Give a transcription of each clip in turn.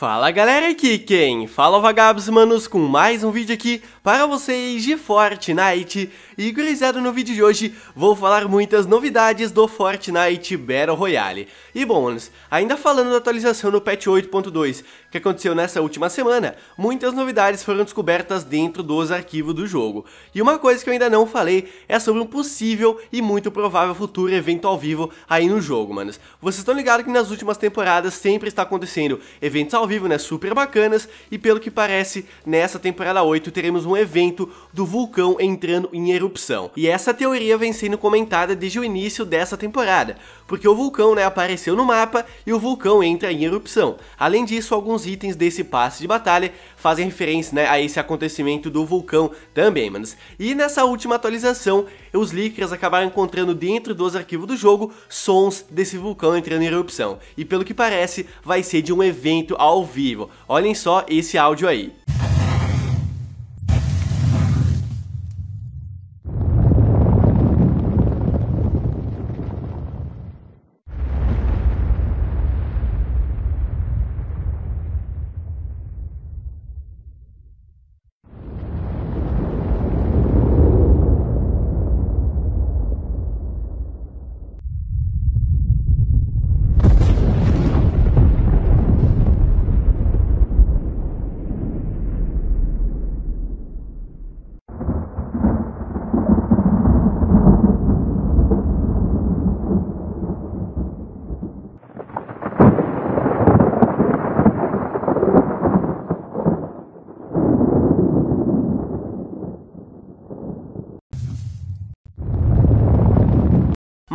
Fala galera, aqui quem? Fala vagabos manos com mais um vídeo aqui para vocês de Fortnite E gurizada, no vídeo de hoje vou falar muitas novidades do Fortnite Battle Royale E bom manos, ainda falando da atualização no patch 8.2 que aconteceu nessa última semana Muitas novidades foram descobertas dentro dos arquivos do jogo E uma coisa que eu ainda não falei é sobre um possível e muito provável futuro evento ao vivo aí no jogo manos Vocês estão ligados que nas últimas temporadas sempre está acontecendo eventos ao vivo, né, super bacanas, e pelo que parece, nessa temporada 8 teremos um evento do vulcão entrando em erupção. E essa teoria vem sendo comentada desde o início dessa temporada, porque o vulcão, né, apareceu no mapa e o vulcão entra em erupção. Além disso, alguns itens desse passe de batalha fazem referência, né, a esse acontecimento do vulcão também, manos. E nessa última atualização, os leakers acabaram encontrando dentro dos arquivos do jogo sons desse vulcão entrando em erupção. E pelo que parece, vai ser de um evento ao ao vivo. Olhem só esse áudio aí.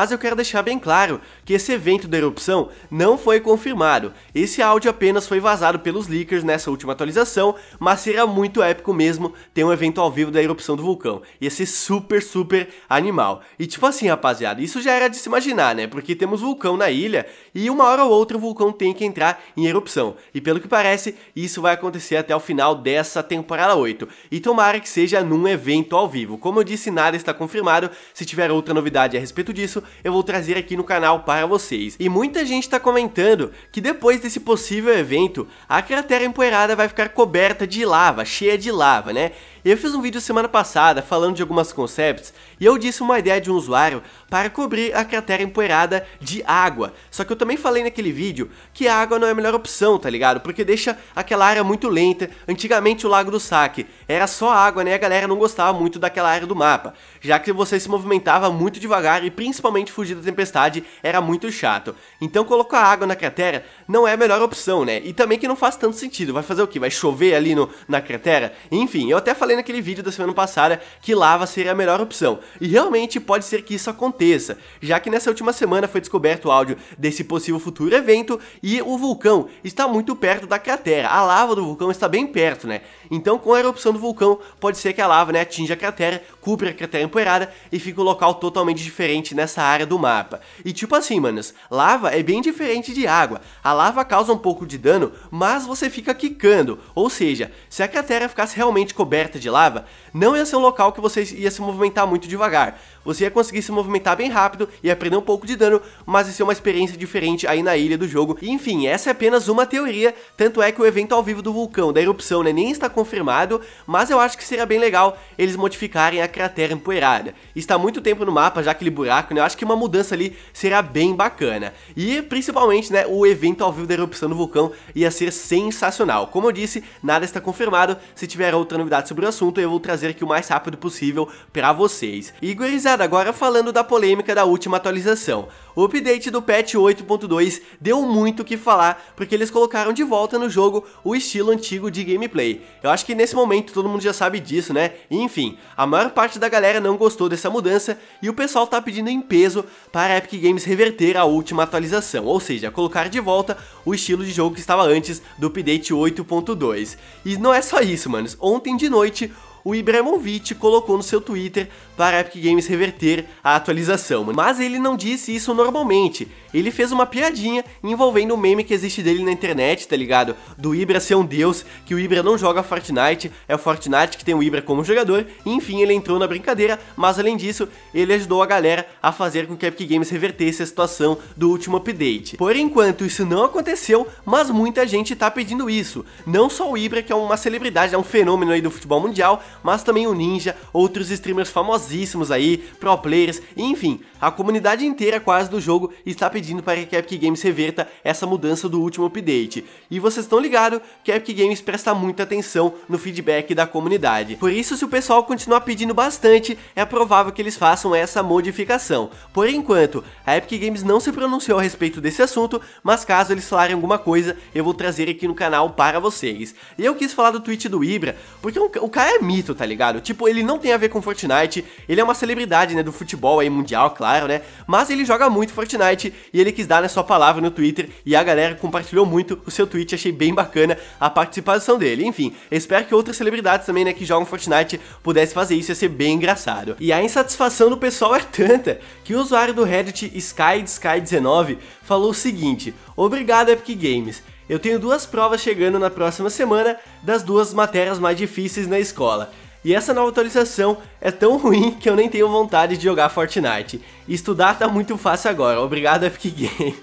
mas eu quero deixar bem claro que esse evento da erupção não foi confirmado. Esse áudio apenas foi vazado pelos leakers nessa última atualização, mas seria muito épico mesmo ter um evento ao vivo da erupção do vulcão. Ia ser super, super animal. E tipo assim, rapaziada, isso já era de se imaginar, né? Porque temos vulcão na ilha e uma hora ou outra o vulcão tem que entrar em erupção. E pelo que parece, isso vai acontecer até o final dessa temporada 8. E tomara que seja num evento ao vivo. Como eu disse, nada está confirmado. Se tiver outra novidade a respeito disso, eu vou trazer aqui no canal para vocês. E muita gente está comentando que depois desse possível evento, a cratera empoeirada vai ficar coberta de lava, cheia de lava, né? Eu fiz um vídeo semana passada falando de algumas concepts e eu disse uma ideia de um usuário para cobrir a cratera empoeirada de água. Só que eu também falei naquele vídeo que a água não é a melhor opção, tá ligado? Porque deixa aquela área muito lenta. Antigamente o Lago do Saque era só água, né? A galera não gostava muito daquela área do mapa, já que você se movimentava muito devagar e principalmente fugir da tempestade era muito chato. Então colocar água na cratera não é a melhor opção, né? E também que não faz tanto sentido. Vai fazer o que? Vai chover ali no, na cratera? Enfim, eu até falei falei naquele vídeo da semana passada que lava seria a melhor opção, e realmente pode ser que isso aconteça, já que nessa última semana foi descoberto o áudio desse possível futuro evento e o vulcão está muito perto da cratera, a lava do vulcão está bem perto, né? Então com a erupção do vulcão, pode ser que a lava né, atinja a cratera, cubra a cratera empoeirada e fica um local totalmente diferente nessa área do mapa. E tipo assim, manos, lava é bem diferente de água, a lava causa um pouco de dano, mas você fica quicando, ou seja, se a cratera ficasse realmente coberta de lava não ia ser um local que você ia se movimentar muito devagar. Você ia conseguir se movimentar bem rápido e aprender um pouco de dano, mas ia ser é uma experiência diferente aí na ilha do jogo. enfim, essa é apenas uma teoria, tanto é que o evento ao vivo do vulcão, da erupção, né, nem está confirmado, mas eu acho que seria bem legal eles modificarem a cratera empoeirada. Está muito tempo no mapa já aquele buraco, né, eu acho que uma mudança ali será bem bacana. E, principalmente, né, o evento ao vivo da erupção do vulcão ia ser sensacional. Como eu disse, nada está confirmado, se tiver outra novidade sobre o assunto eu vou trazer trazer aqui o mais rápido possível para vocês. E gurizada, agora falando da polêmica da última atualização. O update do patch 8.2 deu muito o que falar, porque eles colocaram de volta no jogo o estilo antigo de gameplay. Eu acho que nesse momento todo mundo já sabe disso, né? enfim, a maior parte da galera não gostou dessa mudança e o pessoal tá pedindo em peso para a Epic Games reverter a última atualização, ou seja, colocar de volta o estilo de jogo que estava antes do update 8.2. E não é só isso, manos. Ontem de noite, o Ibrahimovic colocou no seu Twitter para a Epic Games reverter a atualização. Mas ele não disse isso normalmente, ele fez uma piadinha envolvendo o meme que existe dele na internet, tá ligado? Do Ibra ser um deus, que o Ibra não joga Fortnite, é o Fortnite que tem o Ibra como jogador, e, enfim, ele entrou na brincadeira, mas além disso, ele ajudou a galera a fazer com que a Epic Games revertesse a situação do último update. Por enquanto, isso não aconteceu, mas muita gente tá pedindo isso. Não só o Ibra, que é uma celebridade, é um fenômeno aí do futebol mundial, mas também o Ninja, outros streamers famosíssimos aí, pro players, enfim, a comunidade inteira quase do jogo está pedindo para que a Epic Games reverta essa mudança do último update. E vocês estão ligados que a Epic Games presta muita atenção no feedback da comunidade. Por isso, se o pessoal continuar pedindo bastante, é provável que eles façam essa modificação. Por enquanto, a Epic Games não se pronunciou a respeito desse assunto, mas caso eles falarem alguma coisa, eu vou trazer aqui no canal para vocês. E eu quis falar do tweet do Ibra, porque o cara é místico bonito, tá ligado? Tipo, ele não tem a ver com Fortnite, ele é uma celebridade, né, do futebol aí mundial, claro, né? Mas ele joga muito Fortnite e ele quis dar, né, sua palavra no Twitter e a galera compartilhou muito o seu tweet, achei bem bacana a participação dele. Enfim, espero que outras celebridades também, né, que jogam Fortnite pudessem fazer isso, ia ser bem engraçado. E a insatisfação do pessoal é tanta que o usuário do Reddit Sky 19 falou o seguinte: "Obrigado Epic Games. Eu tenho duas provas chegando na próxima semana das duas matérias mais difíceis na escola. E essa nova atualização é tão ruim que eu nem tenho vontade de jogar Fortnite. E estudar tá muito fácil agora, obrigado Epic Game.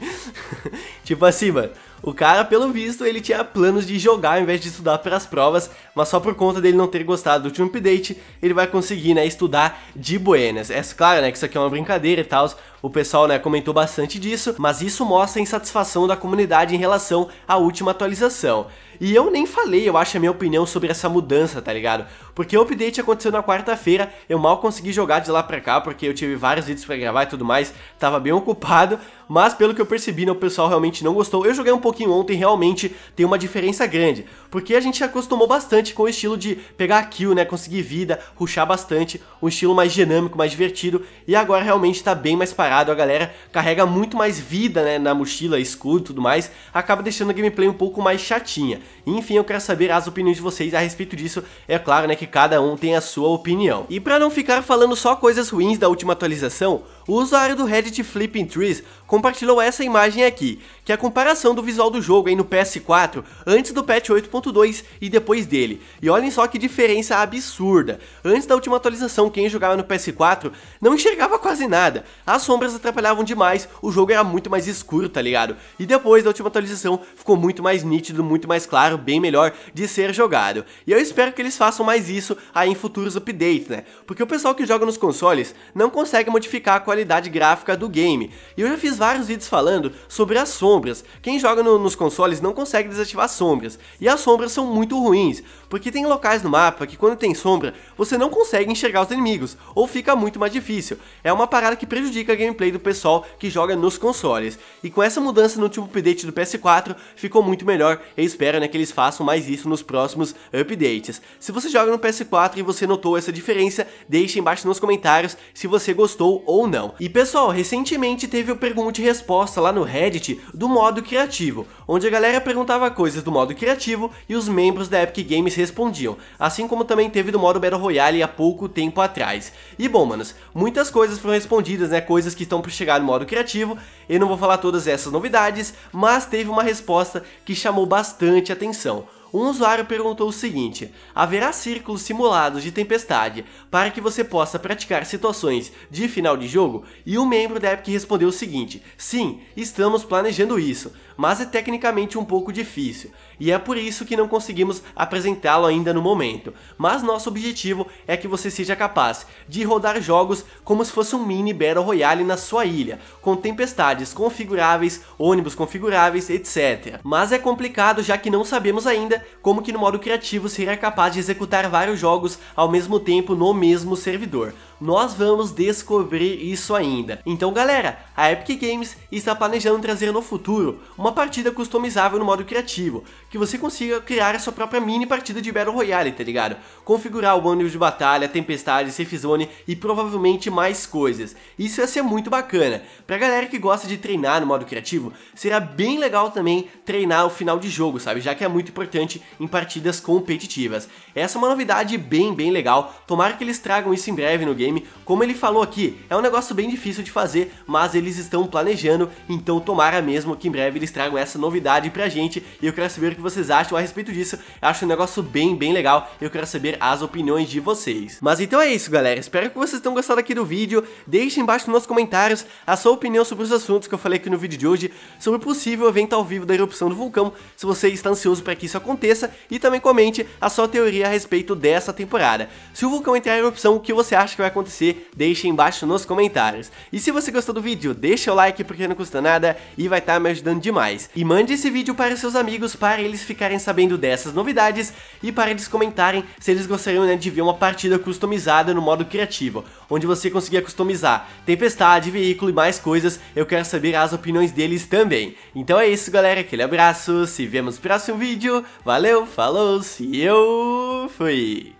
tipo assim, mano, o cara, pelo visto, ele tinha planos de jogar ao invés de estudar para as provas, mas só por conta dele não ter gostado do último update, ele vai conseguir, né, estudar de buenas. É claro, né, que isso aqui é uma brincadeira e tal, o pessoal, né, comentou bastante disso, mas isso mostra a insatisfação da comunidade em relação à última atualização. E eu nem falei, eu acho a minha opinião sobre essa mudança, tá ligado? porque o update aconteceu na quarta-feira, eu mal consegui jogar de lá pra cá, porque eu tive vários vídeos pra gravar e tudo mais, tava bem ocupado, mas pelo que eu percebi, né, o pessoal realmente não gostou. Eu joguei um pouquinho ontem, realmente tem uma diferença grande, porque a gente acostumou bastante com o estilo de pegar kill, né, conseguir vida, ruxar bastante, um estilo mais dinâmico, mais divertido, e agora realmente tá bem mais parado, a galera carrega muito mais vida, né, na mochila, escudo e tudo mais, acaba deixando a gameplay um pouco mais chatinha. Enfim, eu quero saber as opiniões de vocês a respeito disso, é claro, né, que que cada um tem a sua opinião. E para não ficar falando só coisas ruins da última atualização, o usuário do Reddit Flipping Trees compartilhou essa imagem aqui, que é a comparação do visual do jogo aí no PS4 antes do patch 8.2 e depois dele. E olhem só que diferença absurda. Antes da última atualização, quem jogava no PS4 não enxergava quase nada. As sombras atrapalhavam demais, o jogo era muito mais escuro, tá ligado? E depois da última atualização ficou muito mais nítido, muito mais claro, bem melhor de ser jogado. E eu espero que eles façam mais isso aí em futuros updates, né? Porque o pessoal que joga nos consoles não consegue modificar a qualidade qualidade gráfica do game. E eu já fiz vários vídeos falando sobre as sombras. Quem joga no, nos consoles não consegue desativar sombras. E as sombras são muito ruins, porque tem locais no mapa que quando tem sombra, você não consegue enxergar os inimigos, ou fica muito mais difícil. É uma parada que prejudica a gameplay do pessoal que joga nos consoles. E com essa mudança no último update do PS4, ficou muito melhor. Eu espero né, que eles façam mais isso nos próximos updates. Se você joga no PS4 e você notou essa diferença, deixe embaixo nos comentários se você gostou ou não não. E pessoal, recentemente teve o pergunta e resposta lá no Reddit do modo criativo, onde a galera perguntava coisas do modo criativo e os membros da Epic Games respondiam, assim como também teve do modo Battle Royale há pouco tempo atrás. E bom, manos, muitas coisas foram respondidas, né, coisas que estão por chegar no modo criativo, eu não vou falar todas essas novidades, mas teve uma resposta que chamou bastante atenção. Um usuário perguntou o seguinte: haverá círculos simulados de tempestade para que você possa praticar situações de final de jogo? E um membro da Epic respondeu o seguinte: sim, estamos planejando isso mas é tecnicamente um pouco difícil, e é por isso que não conseguimos apresentá-lo ainda no momento. Mas nosso objetivo é que você seja capaz de rodar jogos como se fosse um mini Battle Royale na sua ilha, com tempestades configuráveis, ônibus configuráveis, etc. Mas é complicado já que não sabemos ainda como que no modo criativo seria capaz de executar vários jogos ao mesmo tempo no mesmo servidor. Nós vamos descobrir isso ainda. Então, galera, a Epic Games está planejando trazer no futuro uma partida customizável no modo criativo, que você consiga criar a sua própria mini partida de Battle Royale, tá ligado? Configurar o bando de batalha, tempestade, safe zone e provavelmente mais coisas. Isso ia ser muito bacana. Pra galera que gosta de treinar no modo criativo, será bem legal também treinar o final de jogo, sabe? Já que é muito importante em partidas competitivas. Essa é uma novidade bem, bem legal. Tomara que eles tragam isso em breve no game como ele falou aqui, é um negócio bem difícil de fazer, mas eles estão planejando, então tomara mesmo que em breve eles tragam essa novidade pra gente. E eu quero saber o que vocês acham a respeito disso. Eu acho um negócio bem, bem legal. Eu quero saber as opiniões de vocês. Mas então é isso, galera. Espero que vocês tenham gostado aqui do vídeo. Deixem embaixo nos comentários a sua opinião sobre os assuntos que eu falei aqui no vídeo de hoje, sobre o possível evento ao vivo da erupção do vulcão, se você está ansioso para que isso aconteça, e também comente a sua teoria a respeito dessa temporada. Se o vulcão entrar em erupção, o que você acha que vai acontecer? acontecer, deixe embaixo nos comentários. E se você gostou do vídeo, deixa o like porque não custa nada e vai estar tá me ajudando demais. E mande esse vídeo para seus amigos para eles ficarem sabendo dessas novidades e para eles comentarem se eles gostariam né, de ver uma partida customizada no modo criativo, onde você conseguia customizar tempestade, veículo e mais coisas, eu quero saber as opiniões deles também. Então é isso galera, aquele abraço, se vemos no próximo vídeo, valeu, falou, se eu fui!